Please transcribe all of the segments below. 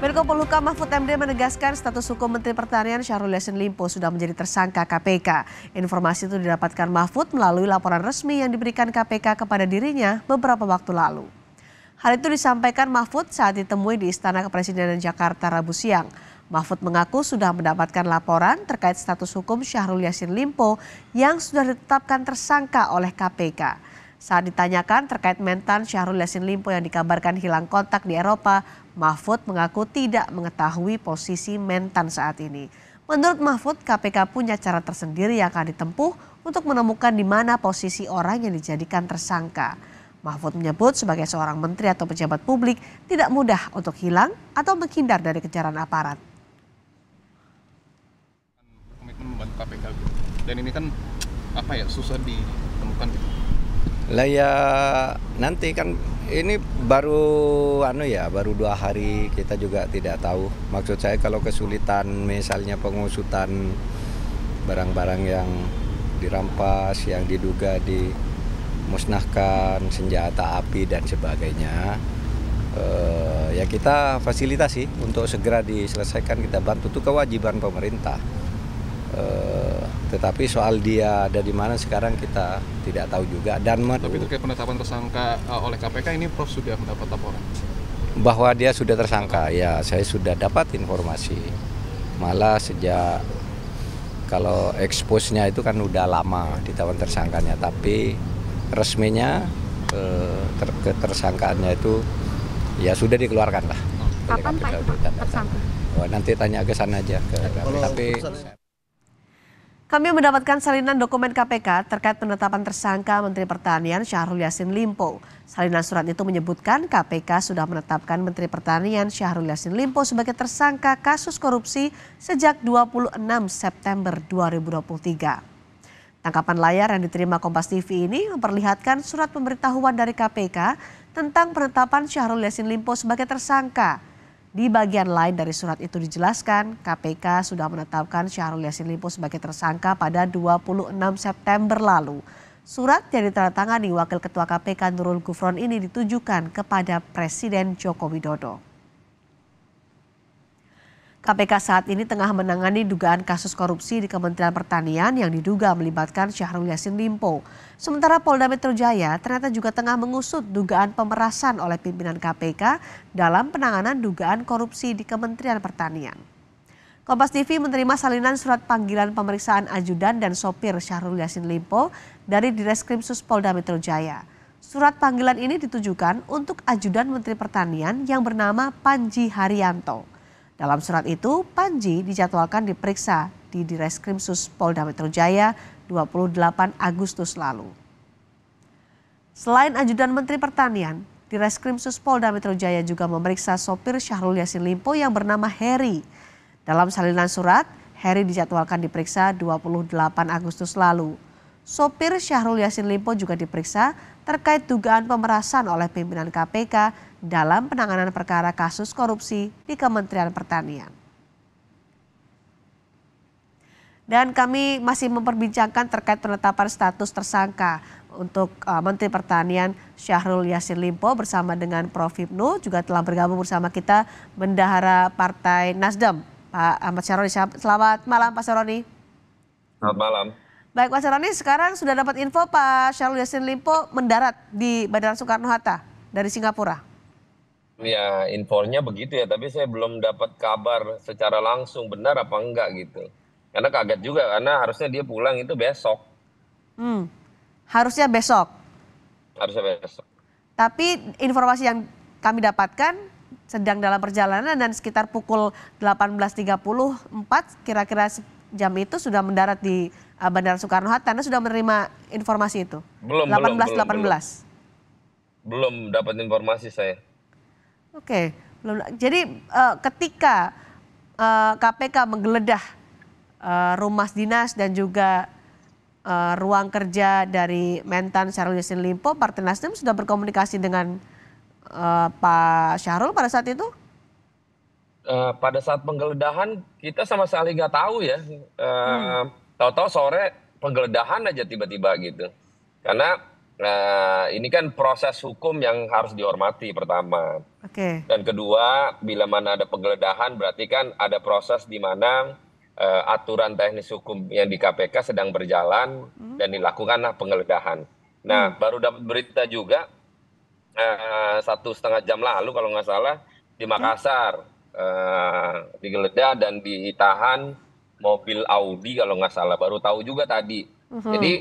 Menko Poluka Mahfud MD menegaskan status hukum Menteri Pertanian Syahrul Yassin Limpo sudah menjadi tersangka KPK. Informasi itu didapatkan Mahfud melalui laporan resmi yang diberikan KPK kepada dirinya beberapa waktu lalu. Hal itu disampaikan Mahfud saat ditemui di Istana Kepresidenan Jakarta Rabu siang. Mahfud mengaku sudah mendapatkan laporan terkait status hukum Syahrul Yassin Limpo yang sudah ditetapkan tersangka oleh KPK. Saat ditanyakan terkait mentan Syahrul Yassin Limpo yang dikabarkan hilang kontak di Eropa, Mahfud mengaku tidak mengetahui posisi mentan saat ini. Menurut Mahfud, KPK punya cara tersendiri yang akan ditempuh untuk menemukan di mana posisi orang yang dijadikan tersangka. Mahfud menyebut sebagai seorang menteri atau pejabat publik tidak mudah untuk hilang atau menghindar dari kejaran aparat. Komitmen membantu KPK gitu. Dan ini kan apa ya susah ditemukan gitu. Lah ya nanti kan ini baru anu ya, baru dua hari kita juga tidak tahu. Maksud saya kalau kesulitan misalnya pengusutan barang-barang yang dirampas, yang diduga dimusnahkan, senjata api dan sebagainya. Eh, ya kita fasilitasi untuk segera diselesaikan kita bantu itu kewajiban pemerintah. Eh, tetapi soal dia ada di mana sekarang kita tidak tahu juga dan Tapi terkait penetapan tersangka eh, oleh KPK ini Prof sudah mendapat laporan bahwa dia sudah tersangka. Ya, saya sudah dapat informasi. Malah sejak kalau eksposnya itu kan udah lama ditawan tersangkanya, tapi resminya eh, ke tersangkaannya itu ya sudah dikeluarkan lah. Kapan Pak tersangka? nanti tanya ke sana aja ke Tapi kami mendapatkan salinan dokumen KPK terkait penetapan tersangka Menteri Pertanian Syahrul Yassin Limpo. Salinan surat itu menyebutkan KPK sudah menetapkan Menteri Pertanian Syahrul Yassin Limpo sebagai tersangka kasus korupsi sejak 26 September 2023. Tangkapan layar yang diterima Kompas TV ini memperlihatkan surat pemberitahuan dari KPK tentang penetapan Syahrul Yassin Limpo sebagai tersangka. Di bagian lain dari surat itu dijelaskan, KPK sudah menetapkan Syahrul Yassin Limpo sebagai tersangka pada 26 September lalu. Surat yang ditandatangani Wakil Ketua KPK Nurul Gufron ini ditujukan kepada Presiden Joko Widodo. KPK saat ini tengah menangani dugaan kasus korupsi di Kementerian Pertanian yang diduga melibatkan Syahrul Yassin Limpo. Sementara Polda Metro Jaya ternyata juga tengah mengusut dugaan pemerasan oleh pimpinan KPK dalam penanganan dugaan korupsi di Kementerian Pertanian. Kompas TV menerima salinan surat panggilan pemeriksaan ajudan dan sopir Syahrul Yassin Limpo dari Direskrim Sus Polda Metro Jaya. Surat panggilan ini ditujukan untuk ajudan Menteri Pertanian yang bernama Panji Haryanto. Dalam surat itu, Panji dijadwalkan diperiksa di Direskrim Sus Polda Metro Jaya 28 Agustus lalu. Selain ajudan Menteri Pertanian, Direskrim Sus Polda Metro Jaya juga memeriksa sopir Syahrul Yasin Limpo yang bernama Heri. Dalam salinan surat, Heri dijadwalkan diperiksa 28 Agustus lalu. Sopir Syahrul Yasin Limpo juga diperiksa terkait dugaan pemerasan oleh pimpinan KPK dalam penanganan perkara kasus korupsi di Kementerian Pertanian. Dan kami masih memperbincangkan terkait penetapan status tersangka untuk eh, Menteri Pertanian Syahrul Yasin Limpo bersama dengan Prof. Ibnu juga telah bergabung bersama kita Bendahara Partai Nasdem. Pak Ahmad Syaroni, selamat malam Pak Syaroni. Selamat malam. Baik Mas Roni, sekarang sudah dapat info Pak Syahrul Yassin Limpo mendarat di Bandara Soekarno-Hatta dari Singapura. Ya, infonya begitu ya, tapi saya belum dapat kabar secara langsung benar apa enggak gitu. Karena kaget juga, karena harusnya dia pulang itu besok. Hmm, harusnya besok? Harusnya besok. Tapi informasi yang kami dapatkan sedang dalam perjalanan dan sekitar pukul 18.34 kira-kira jam itu sudah mendarat di Eh, Bandara Soekarno Hatta. Anda sudah menerima informasi itu? Belum. 18 belum, 18. Belum, belum dapat informasi saya. Oke, okay. Jadi uh, ketika uh, eh, KPK menggeledah uh, rumah dinas dan juga uh, ruang kerja dari Mentan Syahrul Yassin Limpo, Partai Nasdem sudah berkomunikasi dengan uh, Pak Syahrul pada saat itu? Uh, pada saat penggeledahan kita sama sekali nggak tahu ya. Uh, hmm tahu-tahu sore penggeledahan aja tiba-tiba gitu. Karena nah, ini kan proses hukum yang harus dihormati pertama. Oke. Okay. Dan kedua, bila mana ada penggeledahan berarti kan ada proses di mana uh, aturan teknis hukum yang di KPK sedang berjalan hmm. dan dilakukanlah penggeledahan. Nah, hmm. baru dapat berita juga uh, satu setengah jam lalu kalau nggak salah di hmm. Makassar hmm. uh, digeledah dan ditahan mobil Audi kalau nggak salah baru tahu juga tadi. Mhm. Jadi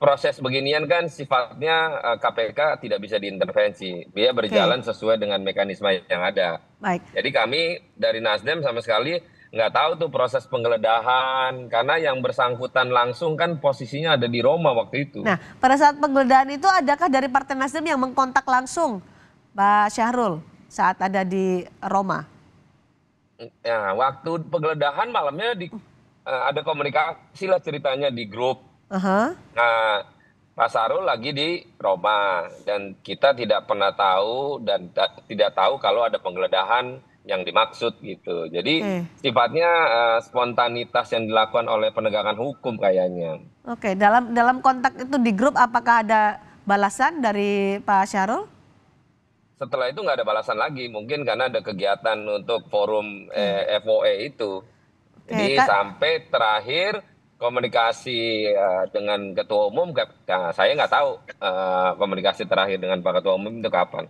proses beginian kan sifatnya KPK eh, tidak bisa diintervensi. Dia berjalan okay. sesuai dengan mekanisme yang ada. Baik. Jadi kami dari Nasdem sama sekali nggak tahu tuh proses penggeledahan karena yang bersangkutan langsung kan posisinya ada di Roma waktu itu. Nah, pada saat penggeledahan itu adakah dari Partai Nasdem yang mengkontak langsung Pak Syahrul saat ada di Roma? Ya, waktu penggeledahan malamnya di hmm. Eh, ada komunikasi lah ceritanya di grup. Uh-huh. Nah, Pak Sarul lagi di Roma dan kita tidak pernah tahu dan tidak tahu kalau ada penggeledahan yang dimaksud gitu. Jadi okay. sifatnya uh, spontanitas yang dilakukan oleh penegakan hukum kayaknya. Oke, okay. dalam dalam kontak itu di grup apakah ada balasan dari Pak Syarul? Setelah itu nggak ada balasan lagi, mungkin karena ada kegiatan untuk forum eh, hmm. eh, FOE itu jadi eh, sampai terakhir komunikasi uh, dengan ketua umum nah, saya nggak tahu uh, komunikasi terakhir dengan pak ketua umum itu kapan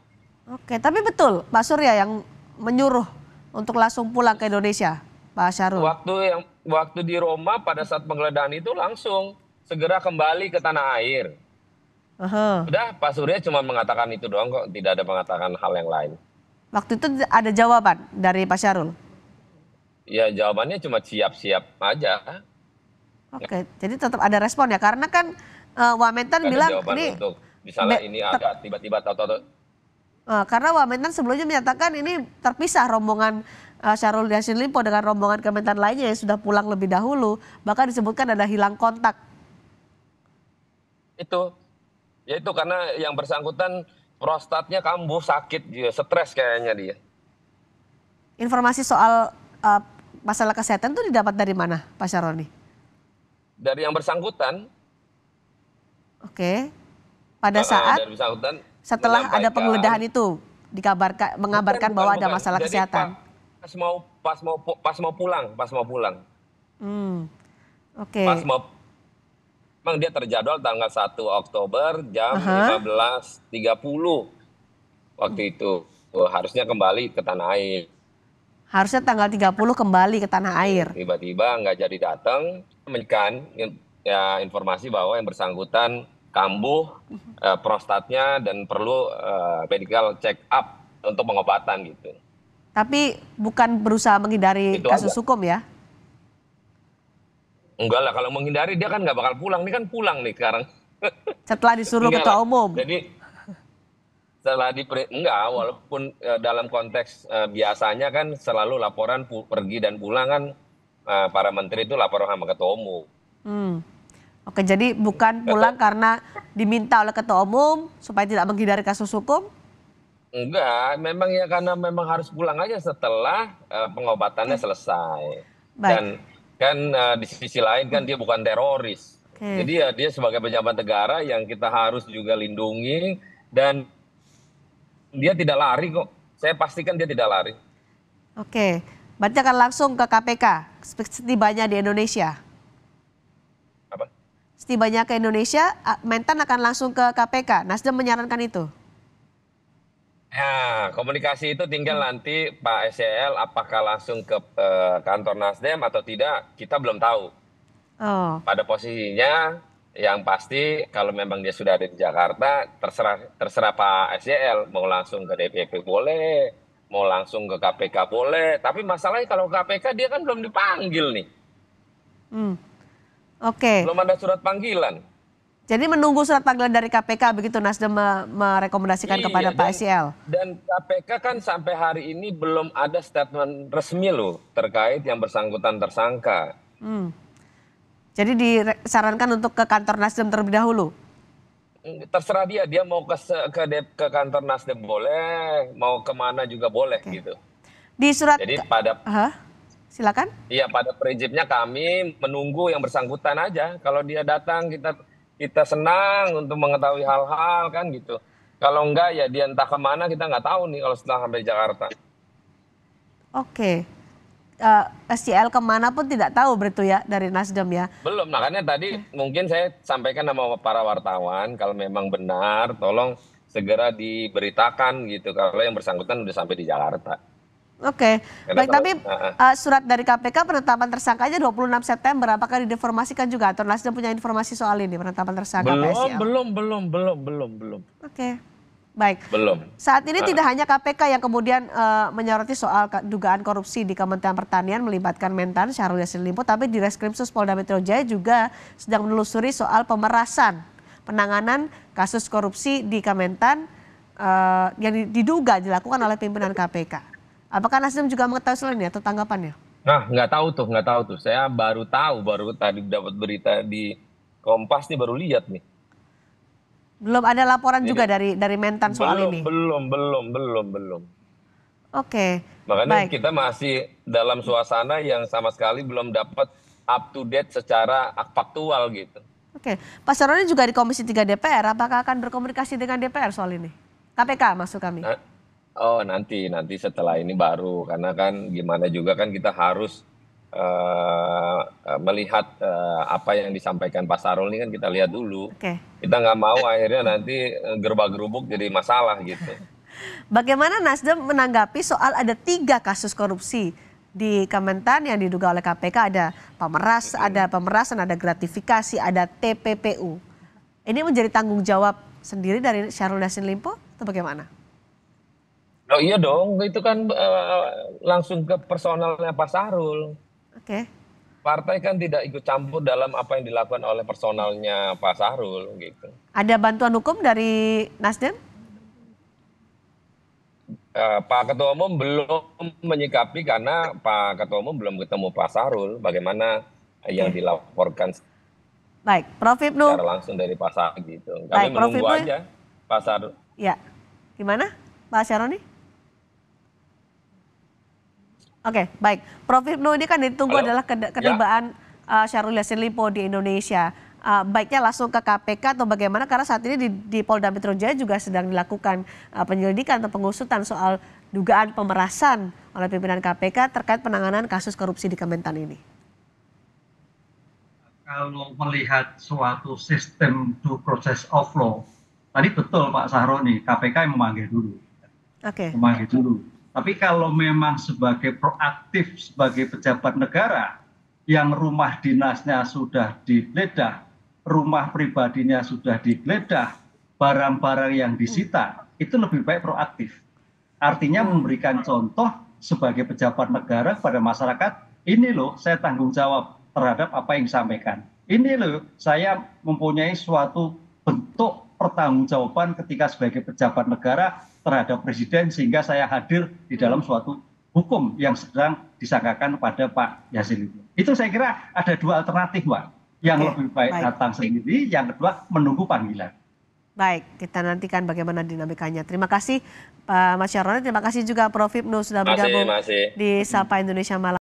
oke tapi betul pak surya yang menyuruh untuk langsung pulang ke Indonesia pak Syarul waktu yang waktu di Roma pada saat penggeledahan itu langsung segera kembali ke tanah air uh-huh. udah pak surya cuma mengatakan itu doang kok tidak ada mengatakan hal yang lain waktu itu ada jawaban dari pak Syarul Ya jawabannya cuma siap-siap aja. Oke, Ya. jadi tetap ada respon ya karena kan uh, Wamentan bilang ini untuk misalnya ini ada tiba-tiba tahu Uh, eh, karena Wamentan sebelumnya menyatakan ini terpisah rombongan uh, Syahrul Yassin Limpo dengan rombongan Kementan lainnya yang sudah pulang lebih dahulu, bahkan disebutkan ada hilang kontak. Itu, ya itu karena yang bersangkutan prostatnya kambuh sakit, dia stres kayaknya dia. Informasi soal uh, masalah kesehatan itu didapat dari mana, Pak Syaroni? Dari yang bersangkutan. Oke. Pada ah, saat dari bersangkutan setelah ada penggeledahan itu dikabarkan mengabarkan bukan, bahwa bukan. ada masalah Jadi, kesehatan. Pas mau pas mau pas mau pulang, pas mau pulang. Hmm. Oke. Okay. Pas mau Memang dia terjadwal tanggal 1 Oktober jam uh -huh. 15.30 waktu hmm. itu. Oh, harusnya kembali ke tanah air. Harusnya tanggal 30 kembali ke tanah iya, air. Tiba-tiba nggak jadi datang, menekan ya informasi bahwa yang bersangkutan kambuh mhm. eh, prostatnya dan perlu eh, medical check up untuk pengobatan gitu. Tapi bukan berusaha menghindari Itu kasus aja. hukum ya? Enggak lah, kalau menghindari dia kan nggak bakal pulang. Ini kan pulang nih sekarang. Setelah disuruh Enggak ketua lah. umum. Jadi setelah di enggak hmm. walaupun uh, dalam konteks uh, biasanya kan selalu laporan pergi dan pulang kan uh, para menteri itu laporan sama ketua umum. Hmm. Oke, jadi bukan pulang ketua, karena diminta oleh ketua umum supaya tidak menghindari kasus hukum? Enggak, memang ya karena memang harus pulang aja setelah uh, pengobatannya hmm. selesai. Baik. Dan kan uh, di sisi lain kan dia bukan teroris. Okay. Jadi ya dia sebagai pejabat negara yang kita harus juga lindungi dan dia tidak lari kok. Saya pastikan dia tidak lari. Oke, berarti akan langsung ke KPK setibanya di Indonesia. Apa? Setibanya ke Indonesia, Mentan akan langsung ke KPK. Nasdem menyarankan itu. Ya, komunikasi itu tinggal nanti Pak SEL apakah langsung ke eh, kantor Nasdem atau tidak, kita belum tahu. Oh. Pada posisinya yang pasti kalau memang dia sudah ada di Jakarta, terserah terserah Pak SJL mau langsung ke DPP boleh, mau langsung ke KPK boleh. Tapi masalahnya kalau KPK dia kan belum dipanggil nih. Hmm. Oke. Okay. Belum ada surat panggilan. Jadi menunggu surat panggilan dari KPK begitu Nasdem merekomendasikan iya, kepada dan, Pak SJL. Dan KPK kan sampai hari ini belum ada statement resmi loh terkait yang bersangkutan tersangka. Hmm. Jadi disarankan untuk ke kantor Nasdem terlebih dahulu. Mm, terserah dia, dia mau ke ke, ke kantor Nasdem boleh, mau kemana juga boleh okay. gitu. Di surat. Jadi pada. Huh? Silakan. Iya pada prinsipnya kami menunggu yang bersangkutan aja. Kalau dia datang kita kita senang untuk mengetahui hal-hal kan gitu. Kalau enggak ya dia entah kemana kita nggak tahu nih kalau setelah sampai Jakarta. Oke. Okay uh, eh, SCL kemana pun tidak tahu berarti ya dari Nasdem ya. Belum, makanya tadi mungkin saya sampaikan sama para wartawan kalau memang benar tolong segera diberitakan gitu kalau yang bersangkutan udah sampai di Jakarta. Oke, okay. baik tapi uh, surat dari KPK penetapan tersangka aja 26 September apakah dideformasikan juga atau Nasdem punya informasi soal ini penetapan tersangka belum, Belum, belum, belum, belum, belum. Oke. Okay. Baik. Belum. Saat ini ah. tidak hanya KPK yang kemudian uh, menyoroti soal dugaan korupsi di Kementerian Pertanian melibatkan Mentan Syahrul Yassin Limpo, tapi di Reskrimsus Polda Metro Jaya juga sedang menelusuri soal pemerasan penanganan kasus korupsi di Kementan uh, yang diduga dilakukan oleh pimpinan KPK. Apakah Nasdem juga mengetahui selain atau tanggapannya? Nah, nggak tahu tuh, nggak tahu tuh. Saya baru tahu, baru tadi dapat berita di Kompas nih, baru lihat nih belum ada laporan ini, juga dari dari Mentan soal belum, ini. Belum, belum, belum, belum. Oke. Okay. Makanya Baik. kita masih dalam suasana yang sama sekali belum dapat up to date secara faktual gitu. Oke, okay. Pak Saroni juga di Komisi 3 DPR, apakah akan berkomunikasi dengan DPR soal ini? KPK maksud kami. Nah, oh nanti, nanti setelah ini baru, karena kan gimana juga kan kita harus Eh, eh, melihat uh, apa yang disampaikan Pak Sarul ini kan kita lihat dulu. Okay. Kita nggak mau akhirnya nanti gerba gerubuk jadi masalah gitu. Bagaimana Nasdem menanggapi soal ada tiga kasus korupsi di Kementan yang diduga oleh KPK ada pemeras, ada pemerasan, ada gratifikasi, ada TPPU. Ini menjadi tanggung jawab sendiri dari Syahrul Yassin Limpo atau bagaimana? Oh iya dong, itu kan uh, langsung ke personalnya Pak Sarul Okay. Partai kan tidak ikut campur dalam apa yang dilakukan oleh personalnya Pak Sahrul gitu. Ada bantuan hukum dari Nasdem? Uh, Pak Ketua Umum belum menyikapi karena Pak Ketua Umum belum ketemu Pak Sahrul. Bagaimana okay. yang dilaporkan? Baik, Prof. Ibnu. Secara langsung dari Pak Sahrul gitu. Kami Baik, menunggu Prof. aja Pak Sahrul. Ya, gimana Pak Syaroni? Oke, okay, baik. Prof Ibnu ini kan ditunggu Halo? adalah ketibaan ya. uh, Syahrul Yassin Limpo di Indonesia. Uh, baiknya langsung ke KPK atau bagaimana karena saat ini di, di Polda Metro Jaya juga sedang dilakukan uh, penyelidikan atau pengusutan soal dugaan pemerasan oleh pimpinan KPK terkait penanganan kasus korupsi di Kementan ini. Kalau melihat suatu sistem to process of law, tadi betul Pak Sahroni, KPK yang memanggil dulu. Oke. Okay. Memanggil dulu tapi kalau memang sebagai proaktif sebagai pejabat negara yang rumah dinasnya sudah digeledah, rumah pribadinya sudah digeledah, barang-barang yang disita, hmm. itu lebih baik proaktif. Artinya hmm. memberikan contoh sebagai pejabat negara kepada masyarakat, ini loh saya tanggung jawab terhadap apa yang disampaikan. Ini loh saya mempunyai suatu bentuk pertanggungjawaban ketika sebagai pejabat negara terhadap presiden sehingga saya hadir di dalam suatu hukum yang sedang disangkakan pada Pak Yasin itu. Itu saya kira ada dua alternatif, Pak. Yang Oke, lebih baik, baik datang sendiri, yang kedua menunggu panggilan. Baik, kita nantikan bagaimana dinamikanya. Terima kasih Pak Mas terima kasih juga Prof. Ibnu sudah bergabung masih, masih. di Sapa Indonesia Malam.